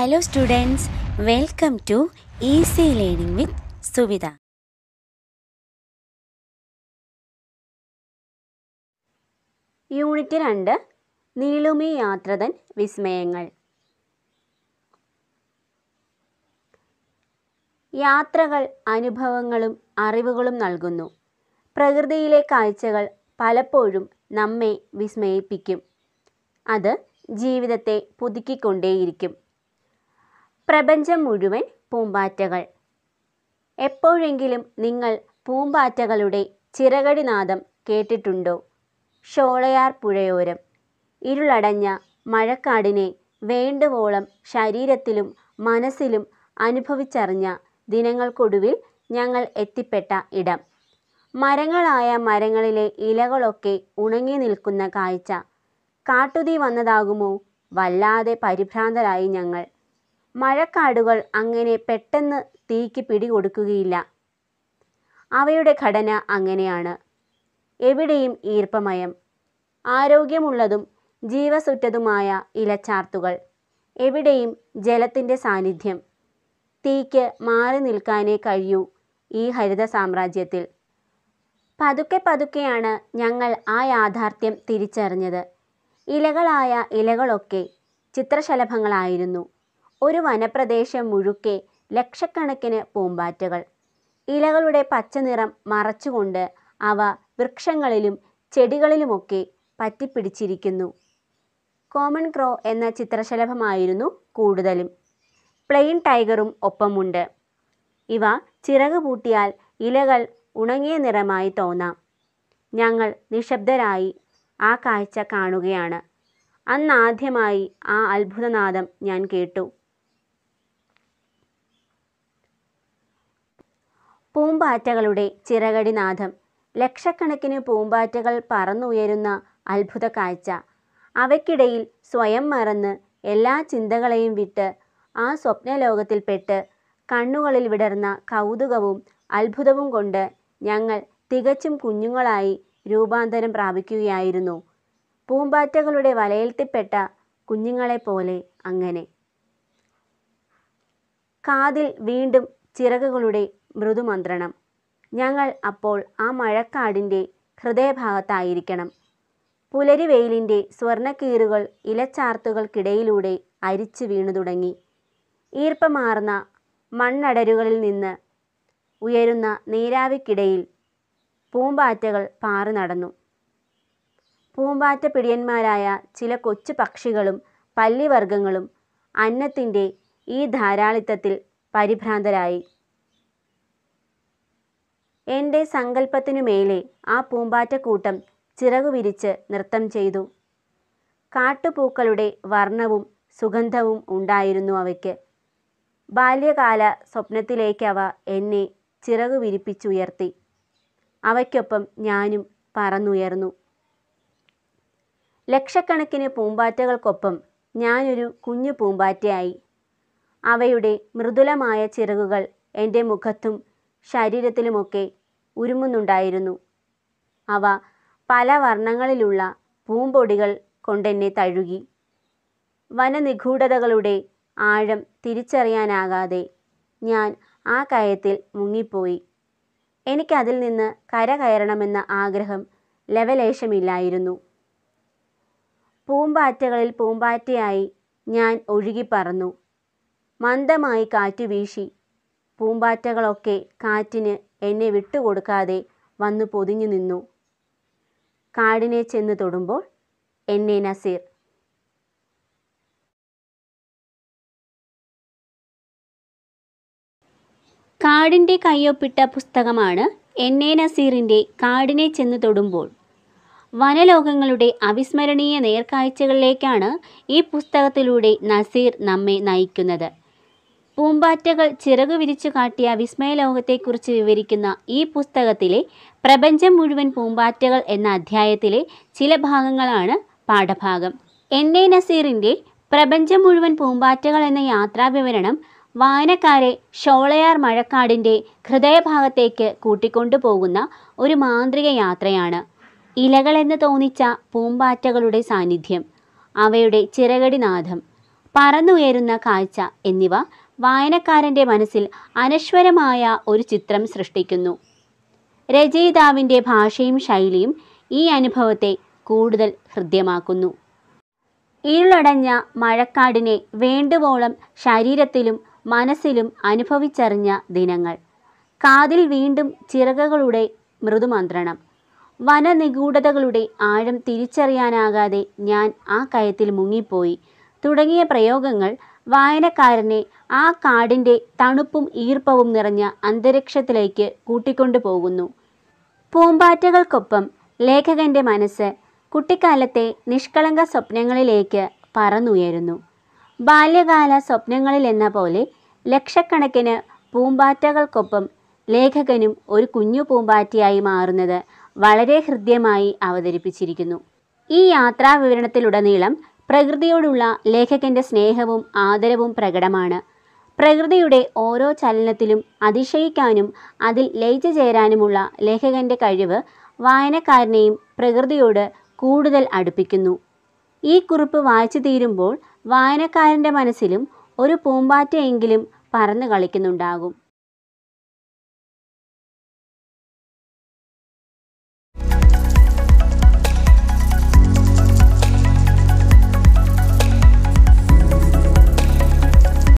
hello students welcome to easy learning with Suvidha unit രണ്ട് നീളുമി യാത്രതൻ വിസ്മയങ്ങൾ യാത്രകൾ അനുഭവങ്ങളും അറിവുകളും നൽകുന്നു പ്രകൃതിയിലെ കാഴ്ചകൾ പലപ്പോഴും നമ്മെ വിസ്മയിപ്പിക്കും അത് ജീവിതത്തെ പുതുക്കിക്കൊണ്ടേയിരിക്കും പ്രപഞ്ചം മുഴുവൻ പൂമ്പാറ്റകൾ എപ്പോഴെങ്കിലും നിങ്ങൾ പൂമ്പാറ്റകളുടെ ചിറകടിനാദം കേട്ടിട്ടുണ്ടോ ഷോളയാർ പുഴയോരം ഇരുളടഞ്ഞ മഴക്കാടിനെ വേണ്ടുവോളം ശരീരത്തിലും മനസ്സിലും അനുഭവിച്ചറിഞ്ഞ ദിനങ്ങൾക്കൊടുവിൽ ഞങ്ങൾ എത്തിപ്പെട്ട ഇടം മരങ്ങളായ മരങ്ങളിലെ ഇലകളൊക്കെ ഉണങ്ങി നിൽക്കുന്ന കാഴ്ച കാട്ടുതീ വന്നതാകുമോ വല്ലാതെ പരിഭ്രാന്തരായി ഞങ്ങൾ മഴക്കാടുകൾ അങ്ങനെ പെട്ടെന്ന് തീയ്ക്ക് പിടികൊടുക്കുകയില്ല അവയുടെ ഘടന അങ്ങനെയാണ് എവിടെയും ഈർപ്പമയം ആരോഗ്യമുള്ളതും ജീവസുറ്റതുമായ ഇലച്ചാർത്തുകൾ എവിടെയും ജലത്തിൻ്റെ സാന്നിധ്യം തീയ്ക്ക് മാറി നിൽക്കാനേ കഴിയൂ ഈ ഹരിത സാമ്രാജ്യത്തിൽ പതുക്കെ പതുക്കെയാണ് ഞങ്ങൾ ആ യാഥാർത്ഥ്യം തിരിച്ചറിഞ്ഞത് ഇലകളായ ഇലകളൊക്കെ ചിത്രശലഭങ്ങളായിരുന്നു ഒരു വനപ്രദേശം മുഴുക്കെ ലക്ഷക്കണക്കിന് പൂമ്പാറ്റകൾ ഇലകളുടെ പച്ചനിറം മറച്ചുകൊണ്ട് അവ വൃക്ഷങ്ങളിലും ചെടികളിലുമൊക്കെ പറ്റിപ്പിടിച്ചിരിക്കുന്നു കോമൺ ക്രോ എന്ന ചിത്രശലഭമായിരുന്നു കൂടുതലും പ്ലെയിൻ ടൈഗറും ഒപ്പമുണ്ട് ഇവ ചിറക് പൂട്ടിയാൽ ഇലകൾ ഉണങ്ങിയ നിറമായി തോന്നാം ഞങ്ങൾ നിശബ്ദരായി ആ കാഴ്ച കാണുകയാണ് അന്നാദ്യമായി ആ അത്ഭുതനാദം ഞാൻ കേട്ടു പൂമ്പാറ്റകളുടെ ചിറകടിനാഥം ലക്ഷക്കണക്കിന് പൂമ്പാറ്റകൾ പറന്നുയരുന്ന അത്ഭുത കാഴ്ച അവയ്ക്കിടയിൽ സ്വയം മറന്ന് എല്ലാ ചിന്തകളെയും വിട്ട് ആ സ്വപ്നലോകത്തിൽപ്പെട്ട് കണ്ണുകളിൽ വിടർന്ന കൗതുകവും അത്ഭുതവും കൊണ്ട് ഞങ്ങൾ തികച്ചും കുഞ്ഞുങ്ങളായി രൂപാന്തരം പ്രാപിക്കുകയായിരുന്നു പൂമ്പാറ്റകളുടെ വലയത്തിൽപ്പെട്ട കുഞ്ഞുങ്ങളെപ്പോലെ അങ്ങനെ കാതിൽ വീണ്ടും ചിറകുകളുടെ മൃദുമന്ത്രണം ഞങ്ങൾ അപ്പോൾ ആ മഴക്കാടിൻ്റെ ഹൃദയഭാഗത്തായിരിക്കണം പുലരി വെയിലിൻ്റെ സ്വർണക്കീറുകൾ ഇലച്ചാർത്തുകൾക്കിടയിലൂടെ അരിച്ചു വീണു തുടങ്ങി ഈർപ്പമാർന്ന മണ്ണടരുകളിൽ നിന്ന് ഉയരുന്ന നീരാവിക്കിടയിൽ പൂമ്പാറ്റകൾ പാറി നടന്നു പൂമ്പാറ്റ പിടിയന്മാരായ ചില കൊച്ചു പക്ഷികളും പല്ലിവർഗങ്ങളും അന്നത്തിൻ്റെ ഈ ധാരാളിത്തത്തിൽ പരിഭ്രാന്തരായി എൻ്റെ സങ്കല്പത്തിനു മേലെ ആ പൂമ്പാറ്റക്കൂട്ടം ചിറകു വിരിച്ച് നൃത്തം ചെയ്തു കാട്ടുപൂക്കളുടെ വർണ്ണവും സുഗന്ധവും ഉണ്ടായിരുന്നു അവയ്ക്ക് ബാല്യകാല സ്വപ്നത്തിലേക്കവ എന്നെ ചിറകു വിരിപ്പിച്ചുയർത്തി അവയ്ക്കൊപ്പം ഞാനും പറന്നുയർന്നു ലക്ഷക്കണക്കിന് പൂമ്പാറ്റകൾക്കൊപ്പം ഞാനൊരു കുഞ്ഞു പൂമ്പാറ്റയായി അവയുടെ മൃദുലമായ ചിറകുകൾ എൻ്റെ മുഖത്തും ശരീരത്തിലുമൊക്കെ ഉരുമുന്നുണ്ടായിരുന്നു അവ പല വർണ്ണങ്ങളിലുള്ള പൂമ്പൊടികൾ കൊണ്ടെന്നെ തഴുകി വനനിഗൂഢതകളുടെ ആഴം തിരിച്ചറിയാനാകാതെ ഞാൻ ആ കയത്തിൽ മുങ്ങിപ്പോയി എനിക്കതിൽ നിന്ന് കര കയറണമെന്ന ആഗ്രഹം ലവലേശമില്ലായിരുന്നു പൂമ്പാറ്റകളിൽ പൂമ്പാറ്റയായി ഞാൻ ഒഴുകിപ്പറന്നു മന്ദമായി കാറ്റ് വീശി പൂമ്പാറ്റകളൊക്കെ കാറ്റിന് എന്നെ വിട്ടുകൊടുക്കാതെ വന്നു പൊതിഞ്ഞു നിന്നു കാടിനെ ചെന്ന് തൊടുമ്പോൾ എന്നെ നസീർ കാടിൻ്റെ കയ്യൊപ്പിട്ട പുസ്തകമാണ് എൻ എ നസീറിൻ്റെ കാടിനെ ചെന്ന് തൊടുമ്പോൾ വനലോകങ്ങളുടെ അവിസ്മരണീയ നേർക്കാഴ്ചകളിലേക്കാണ് ഈ പുസ്തകത്തിലൂടെ നസീർ നമ്മെ നയിക്കുന്നത് പൂമ്പാറ്റകൾ ചിറകു വിരിച്ചു കാട്ടിയ വിസ്മയ ലോകത്തെക്കുറിച്ച് വിവരിക്കുന്ന ഈ പുസ്തകത്തിലെ പ്രപഞ്ചം മുഴുവൻ പൂമ്പാറ്റകൾ എന്ന അധ്യായത്തിലെ ചില ഭാഗങ്ങളാണ് പാഠഭാഗം എൻ എ നസീറിൻ്റെ പ്രപഞ്ചം മുഴുവൻ പൂമ്പാറ്റകൾ എന്ന യാത്രാവിവരണം വായനക്കാരെ ഷോളയാർ മഴക്കാടിൻ്റെ ഹൃദയഭാഗത്തേക്ക് കൂട്ടിക്കൊണ്ടുപോകുന്ന ഒരു മാന്ത്രിക യാത്രയാണ് ഇലകളെന്ന് തോന്നിച്ച പൂമ്പാറ്റകളുടെ സാന്നിധ്യം അവയുടെ ചിറകടിനാഥം പറന്നുയരുന്ന കാഴ്ച എന്നിവ വായനക്കാരൻ്റെ മനസ്സിൽ അനശ്വരമായ ഒരു ചിത്രം സൃഷ്ടിക്കുന്നു രചയിതാവിൻ്റെ ഭാഷയും ശൈലിയും ഈ അനുഭവത്തെ കൂടുതൽ ഹൃദ്യമാക്കുന്നു ഇരുളടഞ്ഞ മഴക്കാടിനെ വേണ്ടുവോളം ശരീരത്തിലും മനസ്സിലും അനുഭവിച്ചറിഞ്ഞ ദിനങ്ങൾ കാതിൽ വീണ്ടും ചിറകുകളുടെ മൃദുമന്ത്രണം വനനിഗൂഢതകളുടെ ആഴം തിരിച്ചറിയാനാകാതെ ഞാൻ ആ കയത്തിൽ മുങ്ങിപ്പോയി തുടങ്ങിയ പ്രയോഗങ്ങൾ വായനക്കാരനെ ആ കാടിൻ്റെ തണുപ്പും ഈർപ്പവും നിറഞ്ഞ അന്തരീക്ഷത്തിലേക്ക് കൂട്ടിക്കൊണ്ടു പോകുന്നു പൂമ്പാറ്റകൾക്കൊപ്പം ലേഖകൻ്റെ മനസ്സ് കുട്ടിക്കാലത്തെ നിഷ്കളങ്ക സ്വപ്നങ്ങളിലേക്ക് പറന്നുയരുന്നു ബാല്യകാല സ്വപ്നങ്ങളിലെന്ന പോലെ ലക്ഷക്കണക്കിന് പൂമ്പാറ്റകൾക്കൊപ്പം ലേഖകനും ഒരു കുഞ്ഞു പൂമ്പാറ്റയായി മാറുന്നത് വളരെ ഹൃദ്യമായി അവതരിപ്പിച്ചിരിക്കുന്നു ഈ യാത്രാ വിവരണത്തിലുടനീളം പ്രകൃതിയോടുള്ള ലേഖകൻ്റെ സ്നേഹവും ആദരവും പ്രകടമാണ് പ്രകൃതിയുടെ ഓരോ ചലനത്തിലും അതിശയിക്കാനും അതിൽ ലയിച്ചു ചേരാനുമുള്ള ലേഖകൻ്റെ കഴിവ് വായനക്കാരനെയും പ്രകൃതിയോട് കൂടുതൽ അടുപ്പിക്കുന്നു ഈ കുറിപ്പ് വായിച്ചു തീരുമ്പോൾ വായനക്കാരൻ്റെ മനസ്സിലും ഒരു പൂമ്പാറ്റയെങ്കിലും പറന്നു കളിക്കുന്നുണ്ടാകും